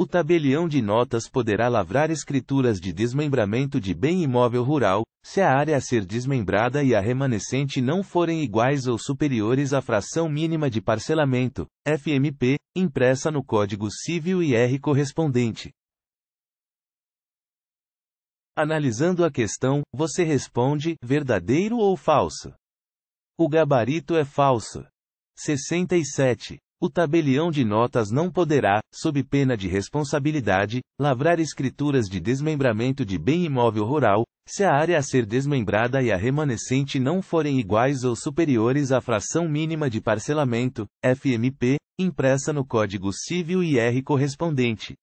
O tabelião de notas poderá lavrar escrituras de desmembramento de bem imóvel rural, se a área a ser desmembrada e a remanescente não forem iguais ou superiores à fração mínima de parcelamento, FMP, impressa no Código Civil e R correspondente. Analisando a questão, você responde: verdadeiro ou falso? O gabarito é falso. 67. O tabelião de notas não poderá, sob pena de responsabilidade, lavrar escrituras de desmembramento de bem imóvel rural, se a área a ser desmembrada e a remanescente não forem iguais ou superiores à fração mínima de parcelamento, FMP, impressa no Código Civil e R correspondente.